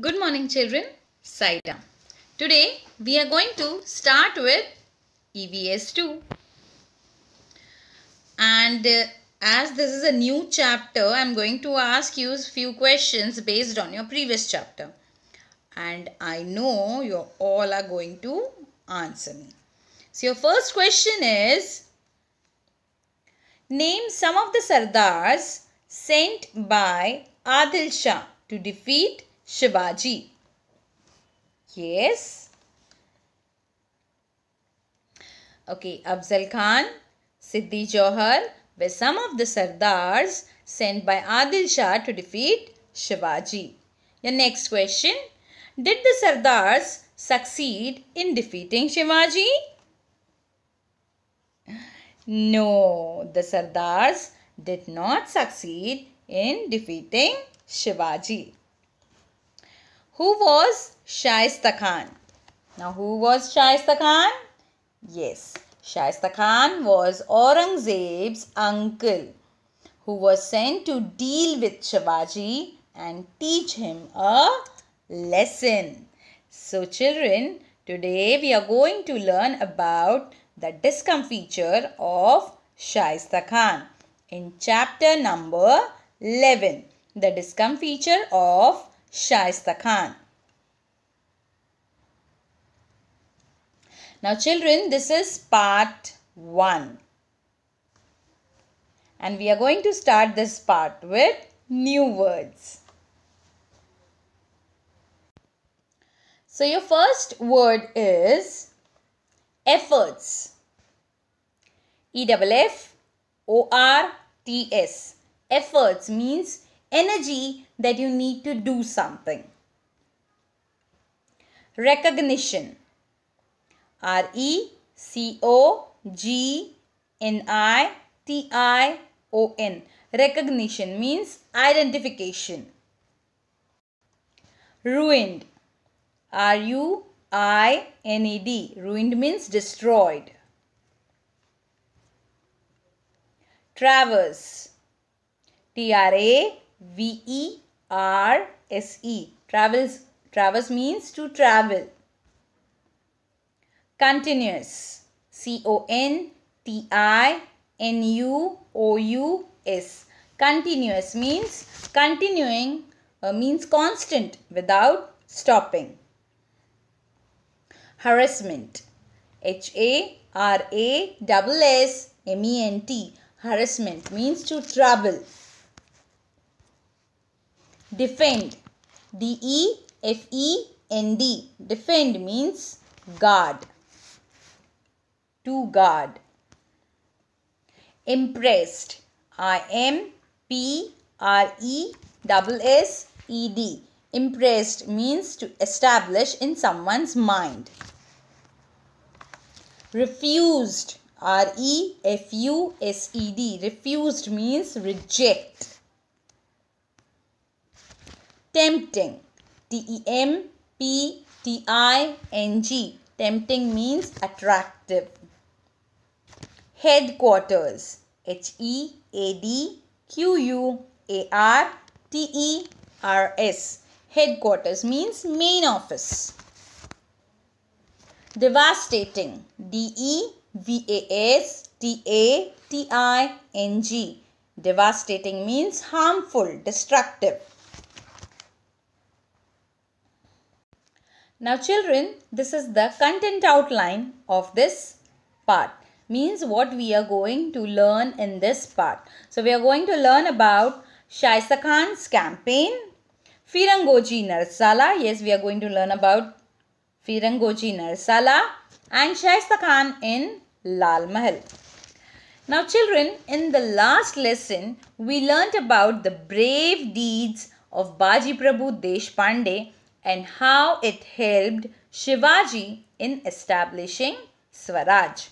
Good morning children, Saida. Today we are going to start with EVS2. And uh, as this is a new chapter, I am going to ask you few questions based on your previous chapter. And I know you all are going to answer me. So your first question is, name some of the Sardars sent by Adil Shah to defeat Shivaji. Yes. Okay, Abzal Khan, Siddhi Johar were some of the Sardars sent by Adil Shah to defeat Shivaji. Your next question. Did the Sardars succeed in defeating Shivaji? No, the Sardars did not succeed in defeating Shivaji. Who was Shaista Khan? Now, who was Shaista Khan? Yes, Shaista Khan was Aurangzeb's uncle who was sent to deal with Shivaji and teach him a lesson. So, children, today we are going to learn about the discomfiture of Shaista Khan in chapter number 11 the discomfiture of Shaista Khan. Now children, this is part 1. And we are going to start this part with new words. So your first word is efforts. E-F-F-O-R-T-S. Efforts means energy that you need to do something. Recognition. R E C O G N I T I O N. Recognition means identification. Ruined. R U I N E D. Ruined means destroyed. Traverse. T R A V E R S E. Travels. Traverse means to travel. Continuous. C O N T I N U O U S. Continuous means continuing uh, means constant without stopping. Harassment. H A R A S S M E N T. Harassment means to trouble defend d e f e n d defend means guard to guard impressed i m p r e double s e d impressed means to establish in someone's mind refused r e f u s e d refused means reject tempting T E M P T I N G tempting means attractive headquarters H E A D Q U A R T E R S headquarters means main office devastating D E V A S T A T I N G devastating means harmful destructive Now children, this is the content outline of this part. Means what we are going to learn in this part. So we are going to learn about Shaisa Khan's campaign, Firangoji Narsala. Yes, we are going to learn about Firangoji Narsala and Shaista Khan in Lal Mahal. Now children, in the last lesson, we learnt about the brave deeds of Baji Prabhu Deshpande and how it helped Shivaji in establishing Swaraj.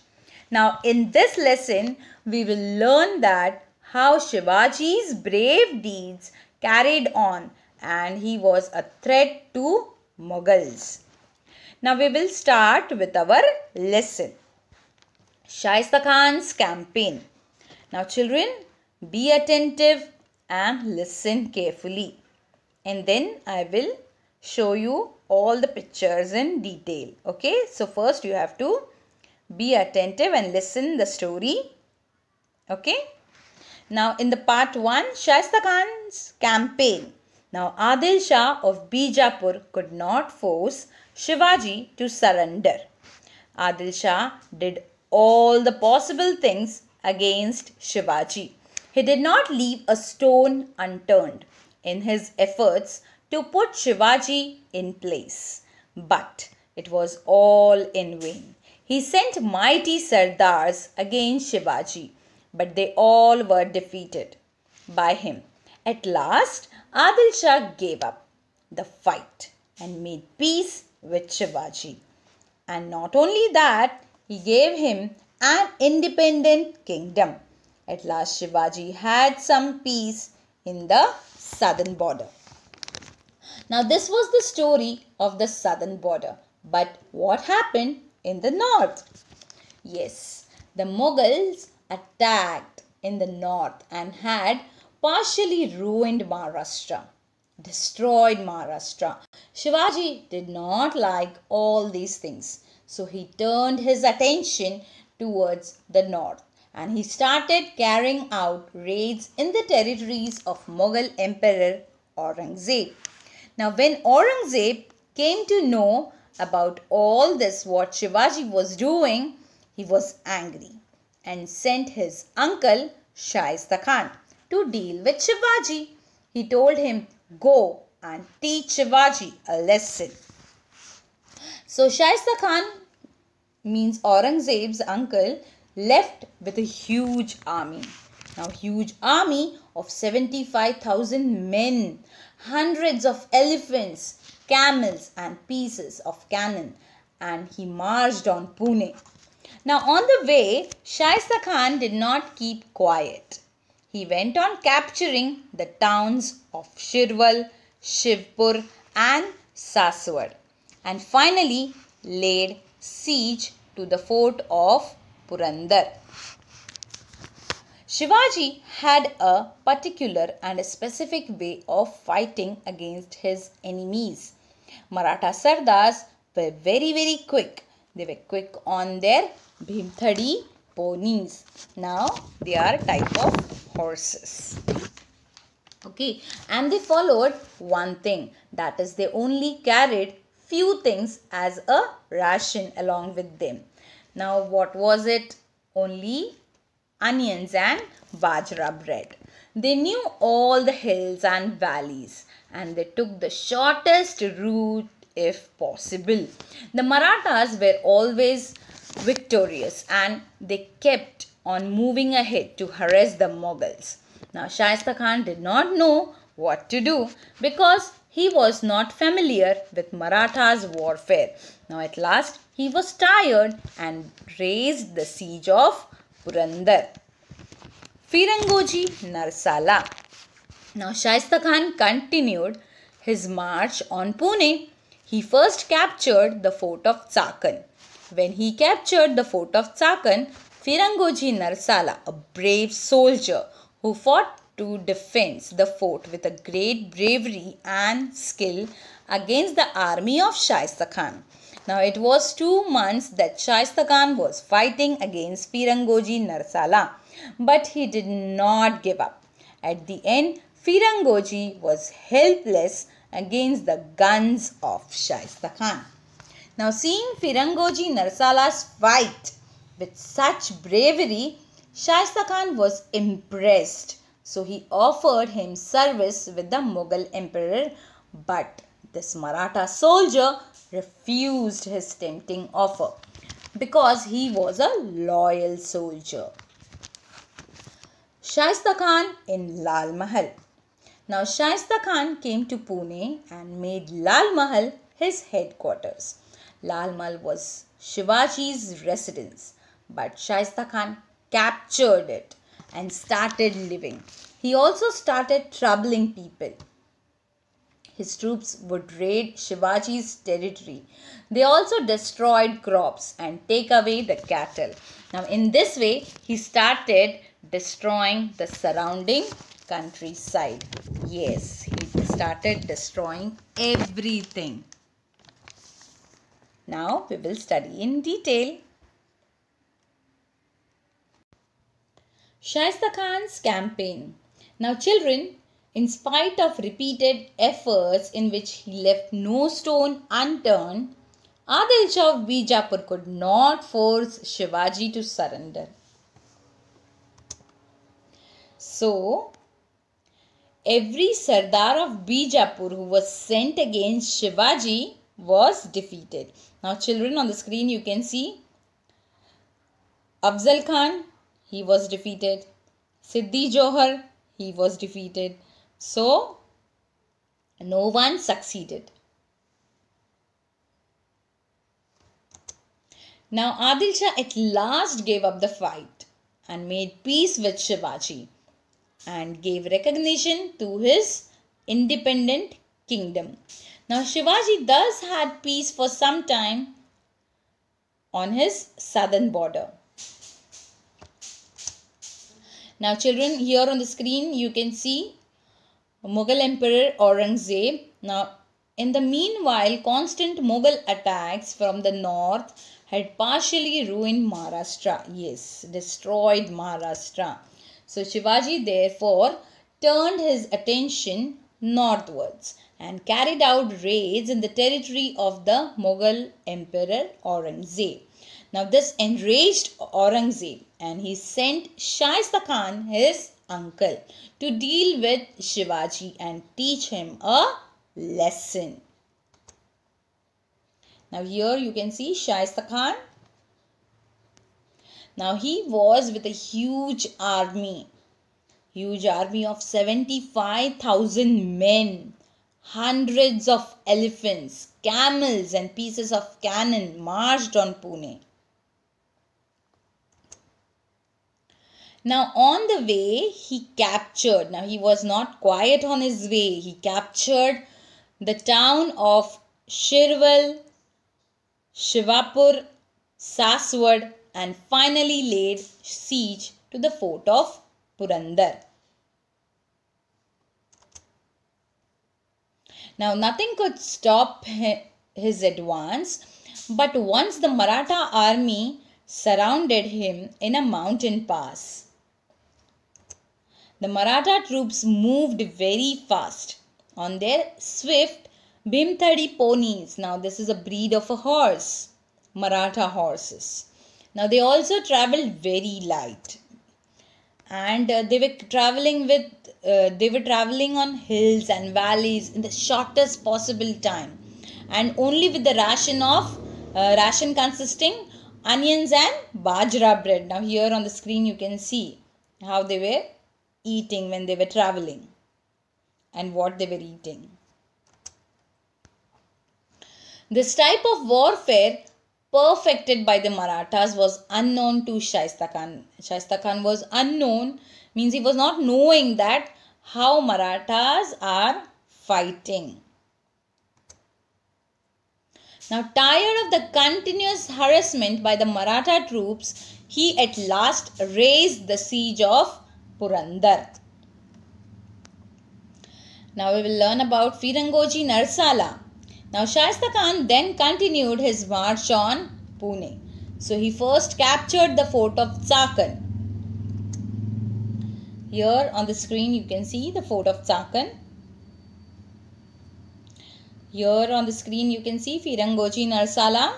Now in this lesson, we will learn that how Shivaji's brave deeds carried on and he was a threat to Mughals. Now we will start with our lesson. Shaista Khan's campaign. Now children, be attentive and listen carefully. And then I will show you all the pictures in detail. Okay, so first you have to be attentive and listen the story. Okay. Now in the part 1, Shasta Khan's campaign. Now Adil Shah of Bijapur could not force Shivaji to surrender. Adil Shah did all the possible things against Shivaji. He did not leave a stone unturned. In his efforts to put Shivaji in place. But it was all in vain. He sent mighty Sardars against Shivaji, but they all were defeated by him. At last, Adil Shah gave up the fight and made peace with Shivaji. And not only that, he gave him an independent kingdom. At last, Shivaji had some peace in the southern border. Now, this was the story of the southern border. But what happened in the north? Yes, the Mughals attacked in the north and had partially ruined Maharashtra, destroyed Maharashtra. Shivaji did not like all these things. So he turned his attention towards the north and he started carrying out raids in the territories of Mughal Emperor Aurangzeb. Now when Aurangzeb came to know about all this what Shivaji was doing, he was angry and sent his uncle Shaista Khan to deal with Shivaji. He told him, go and teach Shivaji a lesson. So Shaista Khan means Aurangzeb's uncle left with a huge army. Now huge army of 75,000 men hundreds of elephants, camels and pieces of cannon and he marched on Pune. Now on the way, Shaista Khan did not keep quiet. He went on capturing the towns of Shirwal, Shivpur and Saswar and finally laid siege to the fort of Purandar. Shivaji had a particular and a specific way of fighting against his enemies. Maratha Sardars were very very quick. They were quick on their Bhimthadi ponies. Now they are type of horses. Okay and they followed one thing that is they only carried few things as a ration along with them. Now what was it? Only onions and bajra bread. They knew all the hills and valleys and they took the shortest route if possible. The Marathas were always victorious and they kept on moving ahead to harass the Mughals. Now Shah Khan did not know what to do because he was not familiar with Marathas warfare. Now at last he was tired and raised the siege of Purandar. Firangoji Narsala. Now Shah Khan continued his march on Pune. He first captured the fort of Chakan. When he captured the fort of Chakan, Firangoji Narsala, a brave soldier who fought to defend the fort with a great bravery and skill against the army of Shah Khan. Now it was two months that Shaista Khan was fighting against Firangoji Narsala. But he did not give up. At the end, Firangoji was helpless against the guns of Shaista Khan. Now seeing Firangoji Narsala's fight with such bravery, Shaista Khan was impressed. So he offered him service with the Mughal emperor but this Maratha soldier refused his tempting offer because he was a loyal soldier. Shaista Khan in Lal Mahal. Now Shaista Khan came to Pune and made Lal Mahal his headquarters. Lal Mahal was Shivaji's residence, but Shaista Khan captured it and started living. He also started troubling people his troops would raid Shivaji's territory. They also destroyed crops and take away the cattle. Now, in this way, he started destroying the surrounding countryside. Yes, he started destroying everything. Now, we will study in detail. Shaista Khan's campaign. Now children, in spite of repeated efforts in which he left no stone unturned, Adil Shah of Bijapur could not force Shivaji to surrender. So, every Sardar of Bijapur who was sent against Shivaji was defeated. Now, children, on the screen you can see Afzal Khan, he was defeated. Siddhi Johar, he was defeated. So, no one succeeded. Now, Adil Shah at last gave up the fight and made peace with Shivaji and gave recognition to his independent kingdom. Now, Shivaji thus had peace for some time on his southern border. Now, children, here on the screen you can see Mughal Emperor Aurangzeb. Now, in the meanwhile, constant Mughal attacks from the north had partially ruined Maharashtra. Yes, destroyed Maharashtra. So, Shivaji therefore turned his attention northwards and carried out raids in the territory of the Mughal Emperor Aurangzeb. Now, this enraged Aurangzeb and he sent Shaista Khan, his uncle to deal with Shivaji and teach him a lesson. Now here you can see Shaista Khan. Now he was with a huge army. Huge army of 75,000 men. Hundreds of elephants, camels and pieces of cannon marched on Pune. Now, on the way, he captured, now he was not quiet on his way, he captured the town of Shirwal, Shivapur, Saswad, and finally laid siege to the fort of Purandar. Now, nothing could stop his advance, but once the Maratha army surrounded him in a mountain pass. The Maratha troops moved very fast on their swift Bhimthadi ponies. Now, this is a breed of a horse, Maratha horses. Now, they also traveled very light and uh, they were traveling with uh, they were traveling on hills and valleys in the shortest possible time and only with the ration of uh, ration consisting onions and bajra bread now here on the screen you can see how they were eating when they were traveling and what they were eating. This type of warfare perfected by the Marathas was unknown to Shaista Khan. Shaista Khan was unknown, means he was not knowing that how Marathas are fighting. Now, tired of the continuous harassment by the Maratha troops, he at last raised the siege of Purandar. Now we will learn about Firangoji Narsala. Now Shasta Khan then continued his march on Pune. So he first captured the fort of Chakan. Here on the screen you can see the fort of Chakan. Here on the screen you can see Firangoji Narsala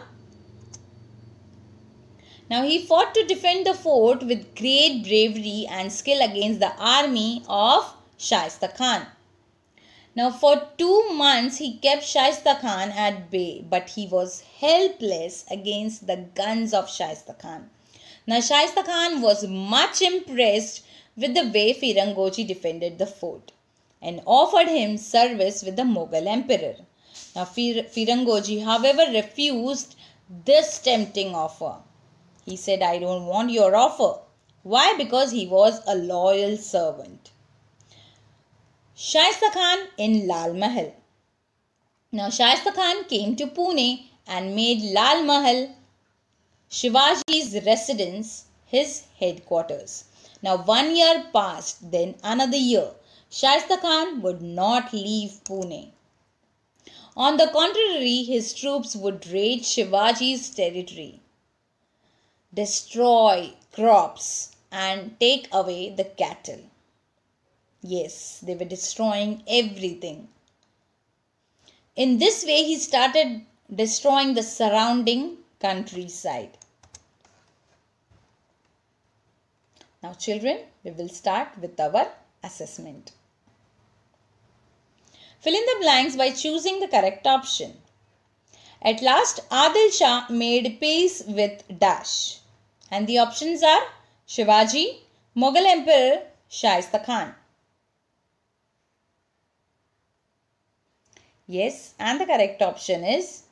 now he fought to defend the fort with great bravery and skill against the army of Shaista Khan. Now for two months he kept Shaista Khan at bay but he was helpless against the guns of Shaista Khan. Now Shaista Khan was much impressed with the way Firangoji defended the fort and offered him service with the Mughal emperor. Now Fir- Firangoji however refused this tempting offer he said, I don't want your offer. Why? Because he was a loyal servant. Shaista Khan in Lal Mahal. Now Shaista Khan came to Pune and made Lal Mahal, Shivaji's residence, his headquarters. Now one year passed, then another year. Shaista Khan would not leave Pune. On the contrary, his troops would raid Shivaji's territory destroy crops and take away the cattle. Yes, they were destroying everything. In this way, he started destroying the surrounding countryside. Now, children, we will start with our assessment. Fill in the blanks by choosing the correct option. At last, Adil Shah made peace with Dash. And the options are Shivaji, Mughal Emperor, Shaista Khan. Yes, and the correct option is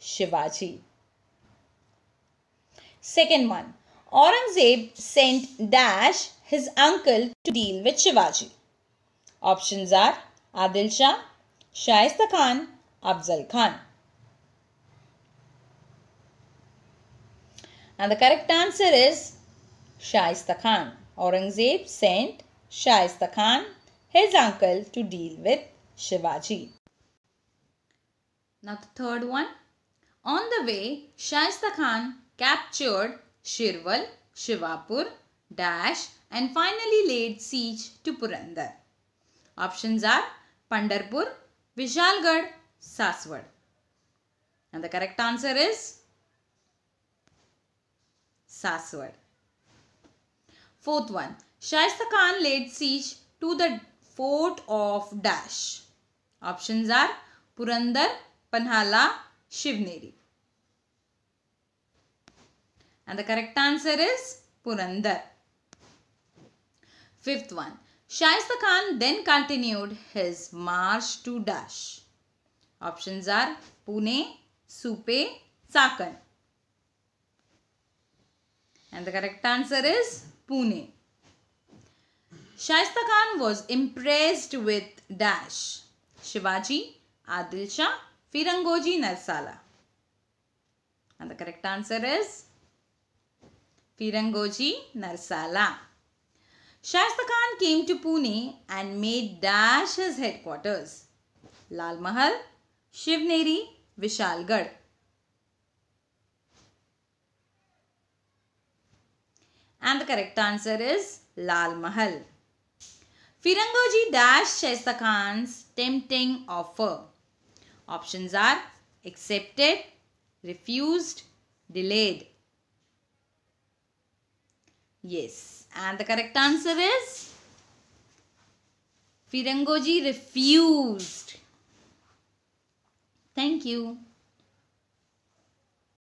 Shivaji. Second one, Aurangzeb sent Dash, his uncle, to deal with Shivaji. Options are Adil Shah, Shaista Khan, Abzal Khan. And the correct answer is Shaista Khan. Aurangzeb sent Shaista Khan, his uncle, to deal with Shivaji. Now the third one. On the way, Shaista Khan captured Shirwal, Shivapur, Dash and finally laid siege to Purandar. Options are Pandarpur, Vishalgarh, Saswad. And the correct answer is Saswar. Fourth one, Shaista Khan laid siege to the fort of Dash. Options are Purandar, Panhala, Shivneri. And the correct answer is Purandar. Fifth one, Shaista Khan then continued his march to Dash. Options are Pune, Supe, Sakan. And the correct answer is Pune. Shaista Khan was impressed with dash Shivaji, Adil Shah, Firangoji Narsala. And the correct answer is Firangoji Narsala. Shaista Khan came to Pune and made dash his headquarters. Lal Mahal, Shivneri, Vishalgarh. And the correct answer is Lal Mahal. Firangoji dash Shaista Khan's tempting offer. Options are accepted, refused, delayed. Yes, and the correct answer is Firangoji refused. Thank you.